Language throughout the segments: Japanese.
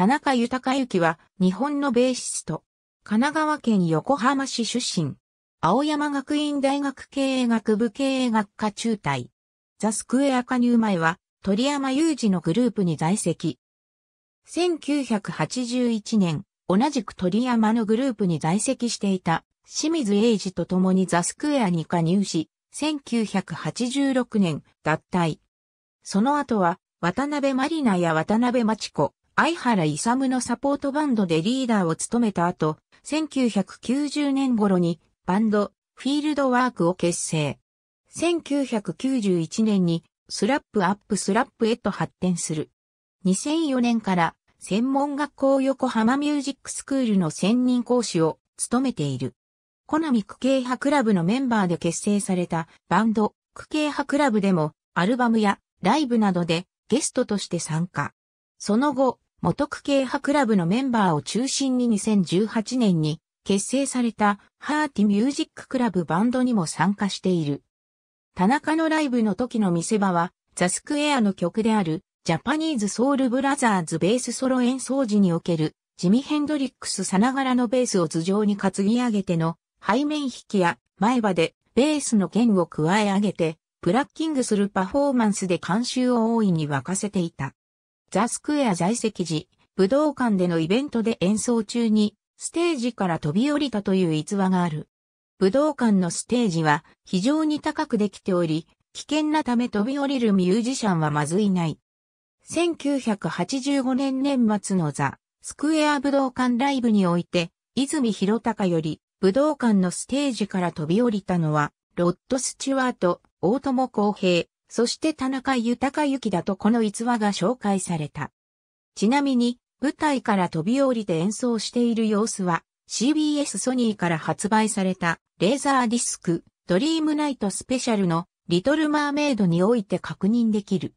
田中豊之は日本のベーシスト。神奈川県横浜市出身。青山学院大学経営学部経営学科中退。ザ・スクエア加入前は鳥山雄二のグループに在籍。1981年、同じく鳥山のグループに在籍していた清水英二と共にザ・スクエアに加入し、1986年脱退。その後は渡辺マリナや渡辺町子、相原勇のサポートバンドでリーダーを務めた後、1990年頃にバンド、フィールドワークを結成。1991年にスラップアップスラップへと発展する。2004年から専門学校横浜ミュージックスクールの専任講師を務めている。コナミク系派クラブのメンバーで結成されたバンド、ク系派クラブでもアルバムやライブなどでゲストとして参加。その後、元区系派クラブのメンバーを中心に2018年に結成されたハーティミュージッククラブバンドにも参加している。田中のライブの時の見せ場はザ・スクエアの曲であるジャパニーズソウルブラザーズベースソロ演奏時におけるジミヘンドリックスさながらのベースを頭上に担ぎ上げての背面引きや前歯でベースの剣を加え上げてプラッキングするパフォーマンスで監修を大いに沸かせていた。ザ・スクエア在籍時、武道館でのイベントで演奏中に、ステージから飛び降りたという逸話がある。武道館のステージは非常に高くできており、危険なため飛び降りるミュージシャンはまずいない。1985年年末のザ・スクエア武道館ライブにおいて、泉博隆より武道館のステージから飛び降りたのは、ロッド・スチュワート、大友康平、そして田中豊幸だとこの逸話が紹介された。ちなみに、舞台から飛び降りて演奏している様子は、CBS ソニーから発売されたレーザーディスクドリームナイトスペシャルのリトルマーメイドにおいて確認できる。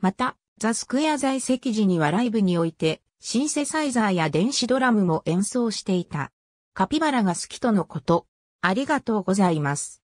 また、ザ・スクエア在籍時にはライブにおいてシンセサイザーや電子ドラムも演奏していた。カピバラが好きとのこと。ありがとうございます。